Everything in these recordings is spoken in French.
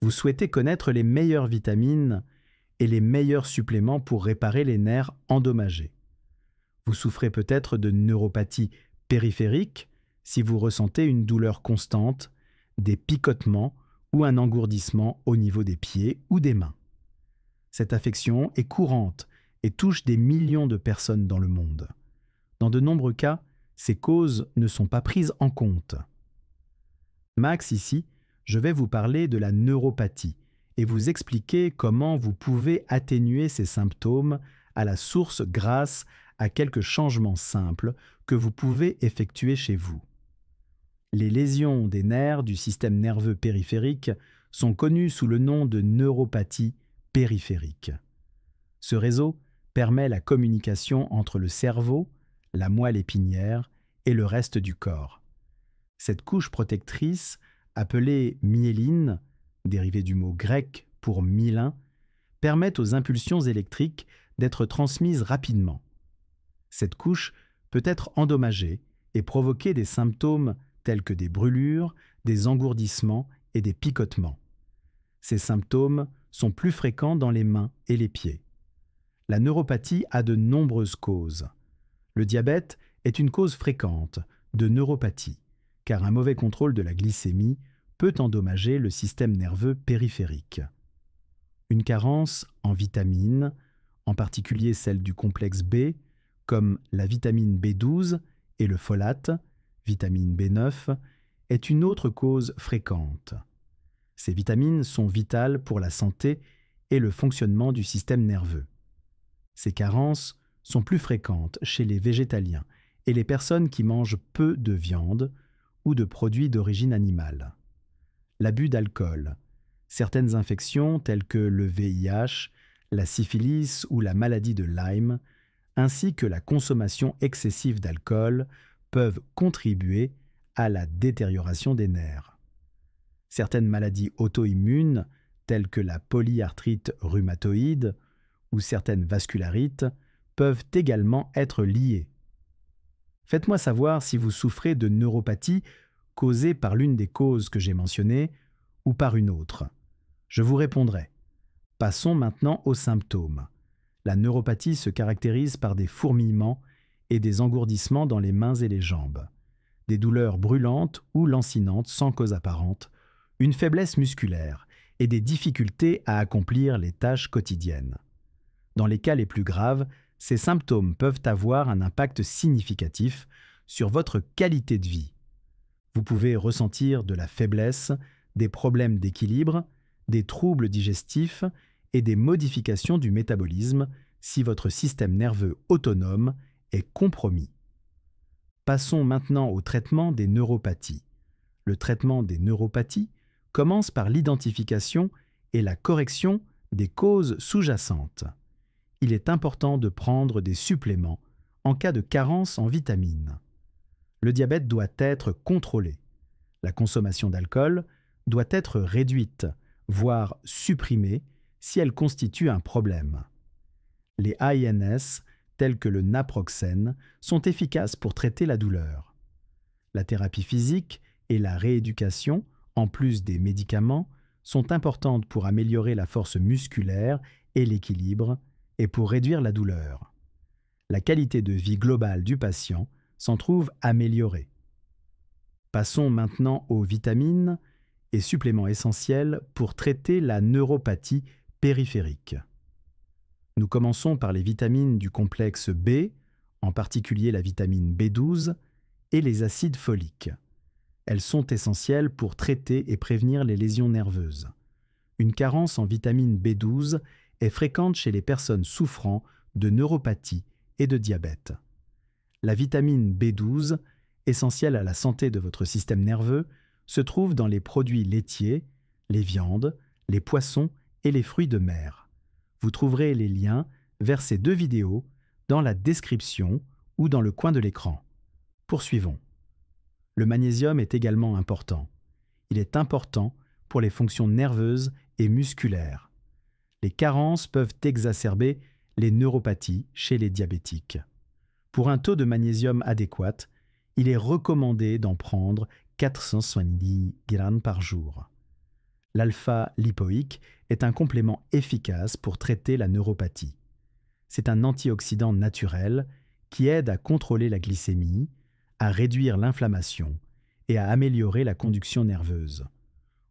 Vous souhaitez connaître les meilleures vitamines et les meilleurs suppléments pour réparer les nerfs endommagés. Vous souffrez peut-être de neuropathie périphérique si vous ressentez une douleur constante, des picotements ou un engourdissement au niveau des pieds ou des mains. Cette affection est courante et touche des millions de personnes dans le monde. Dans de nombreux cas, ces causes ne sont pas prises en compte. Max ici je vais vous parler de la neuropathie et vous expliquer comment vous pouvez atténuer ces symptômes à la source grâce à quelques changements simples que vous pouvez effectuer chez vous. Les lésions des nerfs du système nerveux périphérique sont connues sous le nom de neuropathie périphérique. Ce réseau permet la communication entre le cerveau, la moelle épinière et le reste du corps. Cette couche protectrice appelée myéline, dérivée du mot grec pour myelin, permet aux impulsions électriques d'être transmises rapidement. Cette couche peut être endommagée et provoquer des symptômes tels que des brûlures, des engourdissements et des picotements. Ces symptômes sont plus fréquents dans les mains et les pieds. La neuropathie a de nombreuses causes. Le diabète est une cause fréquente de neuropathie, car un mauvais contrôle de la glycémie peut endommager le système nerveux périphérique. Une carence en vitamines, en particulier celle du complexe B, comme la vitamine B12 et le folate, vitamine B9, est une autre cause fréquente. Ces vitamines sont vitales pour la santé et le fonctionnement du système nerveux. Ces carences sont plus fréquentes chez les végétaliens et les personnes qui mangent peu de viande ou de produits d'origine animale l'abus d'alcool. Certaines infections telles que le VIH, la syphilis ou la maladie de Lyme, ainsi que la consommation excessive d'alcool, peuvent contribuer à la détérioration des nerfs. Certaines maladies auto-immunes, telles que la polyarthrite rhumatoïde ou certaines vascularites, peuvent également être liées. Faites-moi savoir si vous souffrez de neuropathie causée par l'une des causes que j'ai mentionnées ou par une autre Je vous répondrai. Passons maintenant aux symptômes. La neuropathie se caractérise par des fourmillements et des engourdissements dans les mains et les jambes, des douleurs brûlantes ou lancinantes sans cause apparente, une faiblesse musculaire et des difficultés à accomplir les tâches quotidiennes. Dans les cas les plus graves, ces symptômes peuvent avoir un impact significatif sur votre qualité de vie, vous pouvez ressentir de la faiblesse, des problèmes d'équilibre, des troubles digestifs et des modifications du métabolisme si votre système nerveux autonome est compromis. Passons maintenant au traitement des neuropathies. Le traitement des neuropathies commence par l'identification et la correction des causes sous-jacentes. Il est important de prendre des suppléments en cas de carence en vitamines le diabète doit être contrôlé. La consommation d'alcool doit être réduite, voire supprimée, si elle constitue un problème. Les AINS, tels que le naproxène, sont efficaces pour traiter la douleur. La thérapie physique et la rééducation, en plus des médicaments, sont importantes pour améliorer la force musculaire et l'équilibre et pour réduire la douleur. La qualité de vie globale du patient s'en trouve améliorée. Passons maintenant aux vitamines et suppléments essentiels pour traiter la neuropathie périphérique. Nous commençons par les vitamines du complexe B, en particulier la vitamine B12, et les acides foliques. Elles sont essentielles pour traiter et prévenir les lésions nerveuses. Une carence en vitamine B12 est fréquente chez les personnes souffrant de neuropathie et de diabète la vitamine B12, essentielle à la santé de votre système nerveux, se trouve dans les produits laitiers, les viandes, les poissons et les fruits de mer. Vous trouverez les liens vers ces deux vidéos dans la description ou dans le coin de l'écran. Poursuivons. Le magnésium est également important. Il est important pour les fonctions nerveuses et musculaires. Les carences peuvent exacerber les neuropathies chez les diabétiques. Pour un taux de magnésium adéquat, il est recommandé d'en prendre 470 g par jour. L'alpha-lipoïque est un complément efficace pour traiter la neuropathie. C'est un antioxydant naturel qui aide à contrôler la glycémie, à réduire l'inflammation et à améliorer la conduction nerveuse.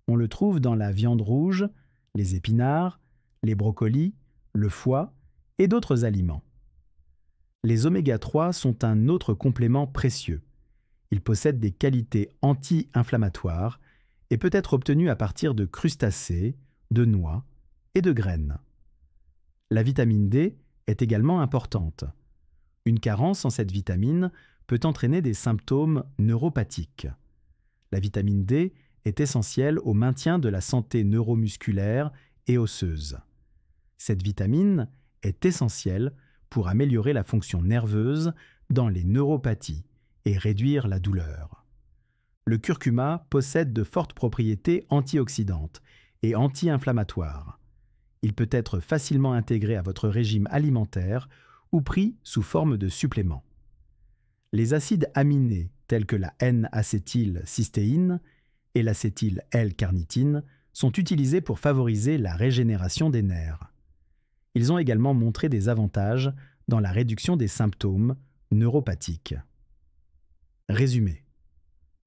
On le trouve dans la viande rouge, les épinards, les brocolis, le foie et d'autres aliments les oméga-3 sont un autre complément précieux. Ils possèdent des qualités anti-inflammatoires et peut être obtenus à partir de crustacés, de noix et de graines. La vitamine D est également importante. Une carence en cette vitamine peut entraîner des symptômes neuropathiques. La vitamine D est essentielle au maintien de la santé neuromusculaire et osseuse. Cette vitamine est essentielle pour améliorer la fonction nerveuse dans les neuropathies et réduire la douleur. Le curcuma possède de fortes propriétés antioxydantes et anti-inflammatoires. Il peut être facilement intégré à votre régime alimentaire ou pris sous forme de supplément. Les acides aminés tels que la N-acétylcystéine et l'acétyl L-carnitine sont utilisés pour favoriser la régénération des nerfs ils ont également montré des avantages dans la réduction des symptômes neuropathiques. Résumé.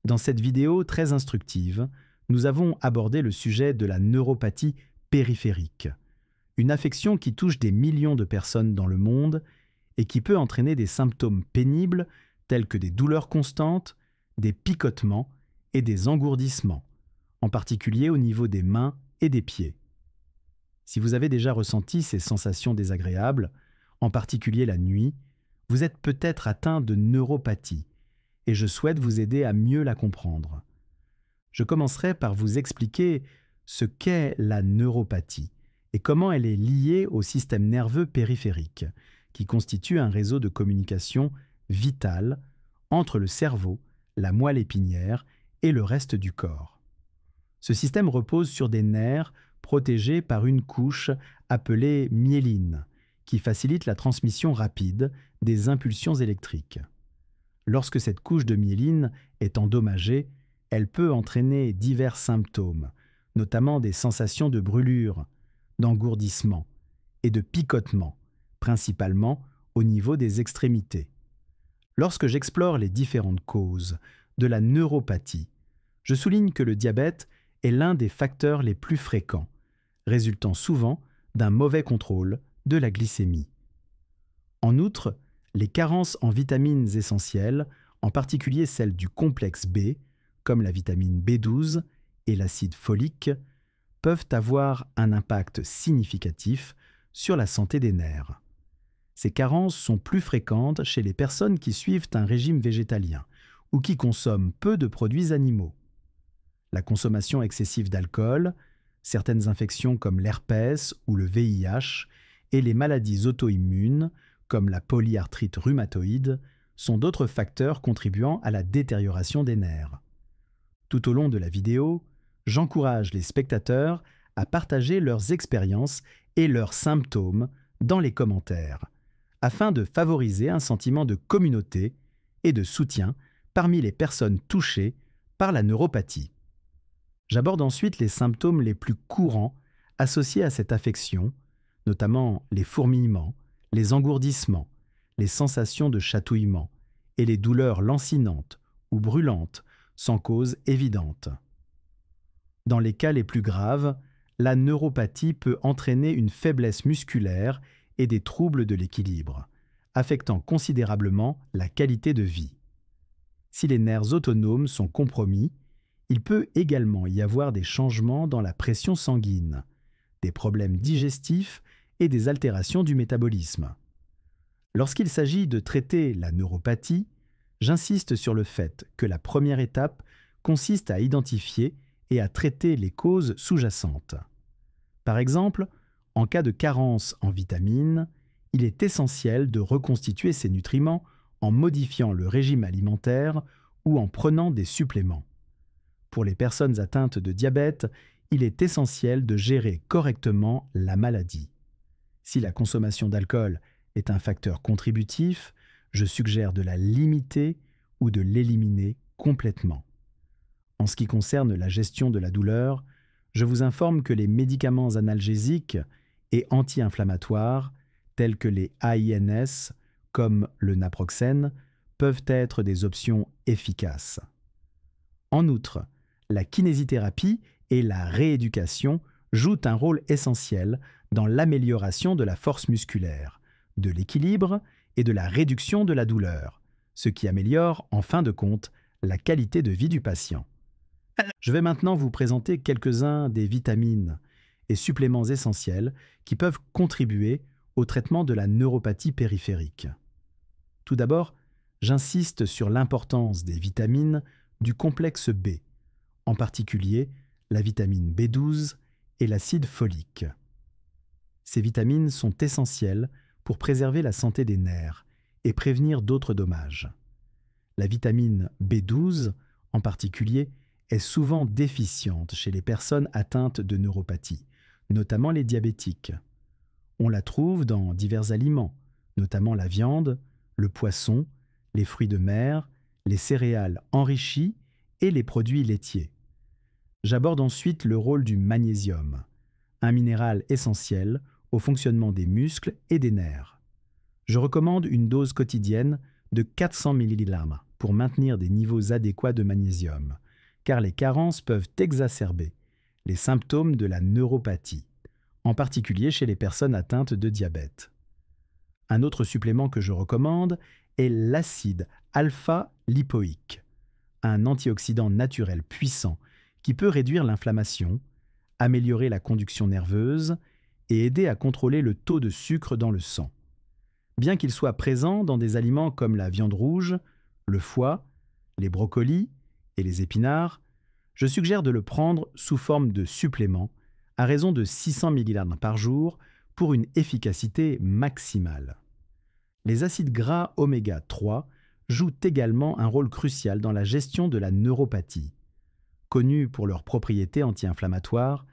Dans cette vidéo très instructive, nous avons abordé le sujet de la neuropathie périphérique, une affection qui touche des millions de personnes dans le monde et qui peut entraîner des symptômes pénibles tels que des douleurs constantes, des picotements et des engourdissements, en particulier au niveau des mains et des pieds. Si vous avez déjà ressenti ces sensations désagréables, en particulier la nuit, vous êtes peut-être atteint de neuropathie, et je souhaite vous aider à mieux la comprendre. Je commencerai par vous expliquer ce qu'est la neuropathie et comment elle est liée au système nerveux périphérique, qui constitue un réseau de communication vital entre le cerveau, la moelle épinière et le reste du corps. Ce système repose sur des nerfs protégée par une couche appelée myéline, qui facilite la transmission rapide des impulsions électriques. Lorsque cette couche de myéline est endommagée, elle peut entraîner divers symptômes, notamment des sensations de brûlure, d'engourdissement et de picotement, principalement au niveau des extrémités. Lorsque j'explore les différentes causes de la neuropathie, je souligne que le diabète est l'un des facteurs les plus fréquents, résultant souvent d'un mauvais contrôle de la glycémie. En outre, les carences en vitamines essentielles, en particulier celles du complexe B, comme la vitamine B12 et l'acide folique, peuvent avoir un impact significatif sur la santé des nerfs. Ces carences sont plus fréquentes chez les personnes qui suivent un régime végétalien ou qui consomment peu de produits animaux la consommation excessive d'alcool, certaines infections comme l'herpès ou le VIH, et les maladies auto-immunes, comme la polyarthrite rhumatoïde, sont d'autres facteurs contribuant à la détérioration des nerfs. Tout au long de la vidéo, j'encourage les spectateurs à partager leurs expériences et leurs symptômes dans les commentaires, afin de favoriser un sentiment de communauté et de soutien parmi les personnes touchées par la neuropathie. J'aborde ensuite les symptômes les plus courants associés à cette affection, notamment les fourmillements, les engourdissements, les sensations de chatouillement et les douleurs lancinantes ou brûlantes sans cause évidente. Dans les cas les plus graves, la neuropathie peut entraîner une faiblesse musculaire et des troubles de l'équilibre, affectant considérablement la qualité de vie. Si les nerfs autonomes sont compromis, il peut également y avoir des changements dans la pression sanguine, des problèmes digestifs et des altérations du métabolisme. Lorsqu'il s'agit de traiter la neuropathie, j'insiste sur le fait que la première étape consiste à identifier et à traiter les causes sous-jacentes. Par exemple, en cas de carence en vitamines, il est essentiel de reconstituer ces nutriments en modifiant le régime alimentaire ou en prenant des suppléments. Pour les personnes atteintes de diabète, il est essentiel de gérer correctement la maladie. Si la consommation d'alcool est un facteur contributif, je suggère de la limiter ou de l'éliminer complètement. En ce qui concerne la gestion de la douleur, je vous informe que les médicaments analgésiques et anti-inflammatoires, tels que les AINS, comme le naproxène, peuvent être des options efficaces. En outre, la kinésithérapie et la rééducation jouent un rôle essentiel dans l'amélioration de la force musculaire, de l'équilibre et de la réduction de la douleur, ce qui améliore, en fin de compte, la qualité de vie du patient. Je vais maintenant vous présenter quelques-uns des vitamines et suppléments essentiels qui peuvent contribuer au traitement de la neuropathie périphérique. Tout d'abord, j'insiste sur l'importance des vitamines du complexe B, en particulier la vitamine B12 et l'acide folique. Ces vitamines sont essentielles pour préserver la santé des nerfs et prévenir d'autres dommages. La vitamine B12, en particulier, est souvent déficiente chez les personnes atteintes de neuropathie, notamment les diabétiques. On la trouve dans divers aliments, notamment la viande, le poisson, les fruits de mer, les céréales enrichies et les produits laitiers. J'aborde ensuite le rôle du magnésium, un minéral essentiel au fonctionnement des muscles et des nerfs. Je recommande une dose quotidienne de 400 mg pour maintenir des niveaux adéquats de magnésium, car les carences peuvent exacerber les symptômes de la neuropathie, en particulier chez les personnes atteintes de diabète. Un autre supplément que je recommande est l'acide alpha-lipoïque, un antioxydant naturel puissant qui peut réduire l'inflammation, améliorer la conduction nerveuse et aider à contrôler le taux de sucre dans le sang. Bien qu'il soit présent dans des aliments comme la viande rouge, le foie, les brocolis et les épinards, je suggère de le prendre sous forme de supplément à raison de 600 mg par jour pour une efficacité maximale. Les acides gras oméga 3 jouent également un rôle crucial dans la gestion de la neuropathie. Connus pour leurs propriétés anti-inflammatoires,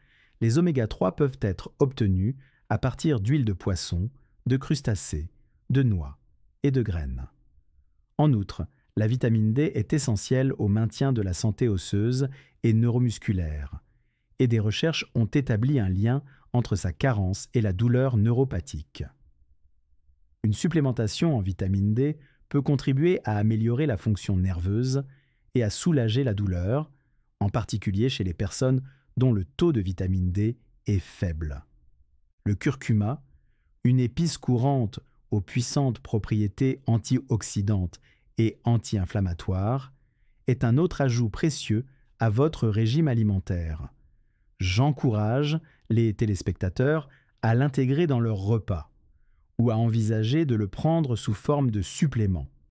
les oméga-3 peuvent être obtenus à partir d'huile de poisson, de crustacés, de noix et de graines. En outre, la vitamine D est essentielle au maintien de la santé osseuse et neuromusculaire, et des recherches ont établi un lien entre sa carence et la douleur neuropathique. Une supplémentation en vitamine D peut contribuer à améliorer la fonction nerveuse et à soulager la douleur, en particulier chez les personnes dont le taux de vitamine D est faible. Le curcuma, une épice courante aux puissantes propriétés antioxydantes et anti-inflammatoires, est un autre ajout précieux à votre régime alimentaire. J'encourage les téléspectateurs à l'intégrer dans leur repas ou à envisager de le prendre sous forme de supplément.